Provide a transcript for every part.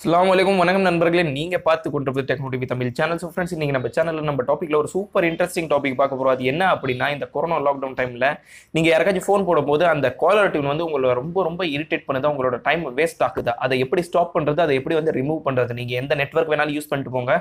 அஸ்லாம் வலைக்கும் வணக்கம் நண்பர்களே நீங்கள் பார்த்து கொண்டிருப்பது Techno TV Tamil channel so friends இன்றைக்கி நம்ம சேனலில் நம்ம டாப்பிக்கில் ஒரு சூப்பர் இன்ட்ரெஸ்டிங் டாபிக் பார்க்க போகிறோம் அது என்ன அப்படின்னா இந்த கொரோனா லாக்டவுன் டைமில் நீங்கள் யாராச்சும் ஃபோன் போடும்போது அந்த காலர் டியூன் வந்து உங்களை ரொம்ப ரொம்ப இரிட்டேட் பண்ணுதா உங்களோட டைம் வேஸ்ட் ஆகுது அதை எப்படி ஸ்டாப் பண்ணுறது அதை எப்படி வந்து ரிமூவ் பண்ணுறது நீங்கள் எந்த நெட்ஒர்க் வேணாலும் யூஸ் பண்ணிட்டு போங்க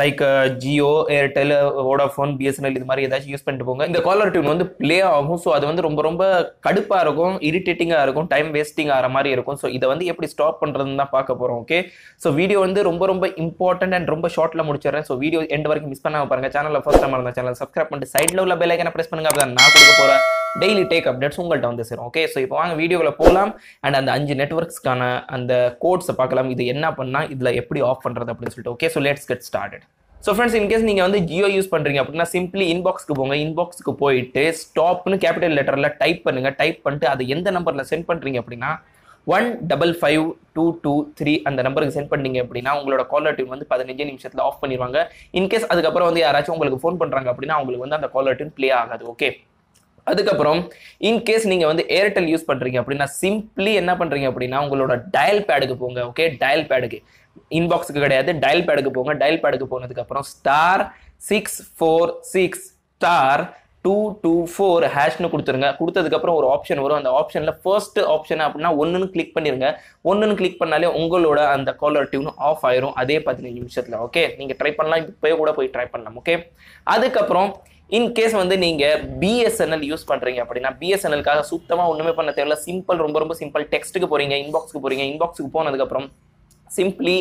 like Jio Airtel Vodafone BSNL இது மாதிரி ஏதாச்சும் யூஸ் பண்ணிட்டு போங்க இந்த காலர் டியூன் வந்து ப்ளே ஆகும் ஸோ அது வந்து ரொம்ப ரொம்ப கடுப்பாக இருக்கும் இரிட்டேட்டிங்காக இருக்கும் டைம் வேஸ்டிங் ஆகிற மாதிரி இருக்கும் ஸோ இதை வந்து எப்படி ஸ்டாப் பண்ணுறதுன்னு தான் பார்க்க போகிறோம் ஓகே ஸோ வீடியோ வந்து ரொம்ப ரொம்ப இம்பார்ட்டன்ட் அண்ட் ரொம்ப ஷார்ட்டில் முடிச்சிடுறேன் ஸோ வீடியோ எண்ட் வரைக்கும் மிஸ் பண்ணாமல் பாருங்கள் சேனலில் ஃபஸ்ட் டைம் இருந்தால் சேனல் சப்ஸ்கிரைப் பண்ணிட்டு சைடில் உள்ள பெல் ஐக்கனை ப்ரெஸ் பண்ணுங்க அப்போ நான் கொடுக்க போகிறேன் டெய்லி டேக் அப்டேட்ஸ் உங்கள்கிட்ட வந்து சேரும் ஓகே ஸோ இப்போ வாங்க வீடியோவில் போகலாம் அண்ட் அந்த அஞ்சு நெட்ஒர்க்ஸ்க்கான அந்த கோட்ஸை பார்க்கலாம் இது என்ன பண்ணால் இதில் எப்படி ஆஃப் பண்ணுறது அப்படின்னு சொல்லிட்டு okay so let's get started so friends in case நீங்கள் வந்து ஜியோ யூஸ் பண்ணுறீங்க அப்படின்னா சிம்பிளி இன்பாக்ஸ்க்கு போங்க இன்பாக்ஸ்க்கு போயிட்டு ஸ்டாப்னு கேபிட்டல் லெட்டரில் டைப் பண்ணுங்கள் டைப் பண்ணிட்டு அதை எந்த நம்பரில் சென்ட் பண்ணுறீங்க அப்படின்னா one double five two two three அந்த நம்பருக்கு சென்ட் பண்ணீங்க அப்படின்னா உங்களோட காலர் டியூன் வந்து பதினஞ்சு நிமிஷத்தில் ஆஃப் பண்ணிடுவாங்க இன்கேஸ் அதுக்கப்புறம் வந்து யாராச்சும் உங்களுக்கு ஃபோன் பண்ணுறாங்க அப்படின்னா உங்களுக்கு வந்து அந்த காலர் டியூன் ப்ளே ஆகாது ஓகே அதுக்கப்புறம் இன்கேஸ் நீங்கள் வந்து ஏர்டெல் யூஸ் பண்ணுறீங்க அப்படின்னா சிம்பிளி என்ன பண்ணுறீங்க அப்படின்னா உங்களோட டயல் பேடுக்கு போங்க ஓகே டயல் பேடுக்கு இன்பாக்ஸுக்கு கிடையாது டயல் பேடுக்கு போங்க டயல் பேடுக்கு போனதுக்கப்புறம் star six four six star two two four ஹேஷ்னு கொடுத்துருங்க கொடுத்ததுக்கப்புறம் ஒரு ஆப்ஷன் வரும் அந்த ஆப்ஷனில் ஃபர்ஸ்ட் ஆப்ஷன் அப்படின்னா ஒன்றுன்னு கிளிக் பண்ணிடுங்க ஒன்றுன்னு கிளிக் பண்ணாலே உங்களோட அந்த காலர் டியூன் ஆஃப் ஆயிரும் அதே பதினஞ்சு நிமிஷத்தில் ஓகே நீங்கள் ட்ரை பண்ணலாம் இப்போ கூட போய் ட்ரை பண்ணலாம் ஓகே அதுக்கப்புறம் இன்கேஸ் வந்து நீங்கள் பிஎஸ்என்எல் யூஸ் பண்ணுறீங்க அப்படின்னா பிஎஸ்என்எல்காக சுத்தமாக ஒன்றுமே பண்ண தேவையில்ல சிம்பிள் ரொம்ப ரொம்ப சிம்பிள் டெக்ஸ்ட்டுக்கு போகிறீங்க இன்பாக்ஸுக்கு போகிறீங்க இன்பாக்ஸுக்கு போனதுக்கப்புறம் சிம்பிளி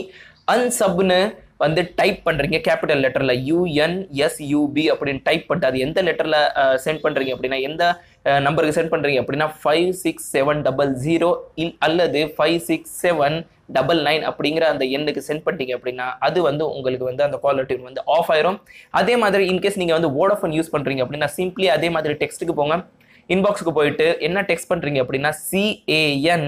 அன்சப்னு வந்து டைப் பண்ணுறீங்க கேபிட்டல் லெட்டரில் யூஎன்எஸ்யூபி அப்படின்னு டைப் பண்ணிட்டு அது எந்த லெட்டரில் சென்ட் பண்ணுறீங்க அப்படின்னா எந்த நம்பருக்கு சென்ட் பண்ணுறீங்க அப்படின்னா five six seven double zero இல் அல்லது five six seven double nine அப்படிங்கிற அந்த எண்ணுக்கு சென்ட் பண்ணிட்டீங்க அப்படின்னா அது வந்து உங்களுக்கு வந்து அந்த காலர் டியூன் வந்து ஆஃப் ஆயிரும் அதே மாதிரி இன்கேஸ் நீங்கள் வந்து ஓடோஃபோன் யூஸ் பண்ணுறீங்க அப்படின்னா சிம்பிளி அதே மாதிரி டெக்ஸ்ட்டுக்கு போங்க இன்பாக்ஸுக்கு போயிட்டு என்ன டெக்ஸ்ட் பண்ணுறீங்க அப்படின்னா சிஏஎன்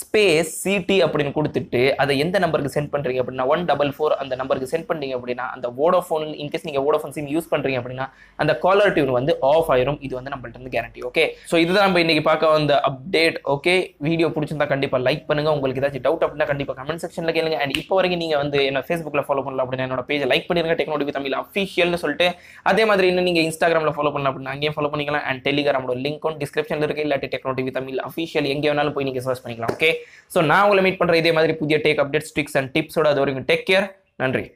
ஸ்பேஸ் சிடி அப்படின்னு கொடுத்துட்டு அதை எந்த நம்பருக்கு சென்ட் பண்ணுறீங்க அப்படின்னா ஒன் டபுள் ஃபோர் அந்த நம்பருக்கு சென்ட் பண்ணீங்க அப்படின்னா அந்த ஓடோஃபோன் இன்கேஸ் நீங்கள் ஓடோஃபோன் சிம் யூஸ் பண்ணுறீங்க அப்படின்னா அந்த காலர் டியூன் வந்து ஆஃப் ஆயிரும் இது வந்து நம்மள்ட்ட இருந்து கேரண்டி ஓகே ஸோ இதுதான் நம்ம இன்னைக்கு பார்க்க வந்த அப்டேட் ஓகே வீடியோ பிடிச்சிருந்தா கண்டிப்பாக லைக் பண்ணுங்க உங்களுக்கு ஏதாச்சும் டவுட் அப்படின்னா கண்டிப்பாக கமெண்ட் செக்ஷனில் கேளுங்க அண்ட் இப்போ வரைக்கும் நீங்கள் வந்து என்ன ஃபேஸ்புக்கில் ஃபாலோ பண்ணலாம் அப்படின்னா என்னோட பேஜ் லைக் பண்ணிருங்க டெக்னாலஜி தமிழ் அஃபிஷியல்னு சொல்லிட்டு அதே மாதிரி இன்னும் நீங்கள் இன்ஸ்டாகிராமில் ஃபாலோ பண்ணல அப்படின்னா அங்கேயும் ஃபாலோ பண்ணிக்கலாம் அண்ட் டெலிகிராமோட லிங்க் டிஸ்கிரிப்ஷனில் இருக்கு இல்லாட்டி டெக்னாலஜி தமிழ் அஃபிஷியல் எங்கே வேணாலும் போய் நீங்கள் சர்ச் பண்ணிக்கலாம் ஓகே ஓகே ஸோ நான் உங்களை மீட் பண்ணுற இதே மாதிரி புதிய டேக் அப்டேட்ஸ் ட்ரிக்ஸ் அண்ட் டிப்ஸோட அது வரைக்கும் டேக் கேர் நன்றி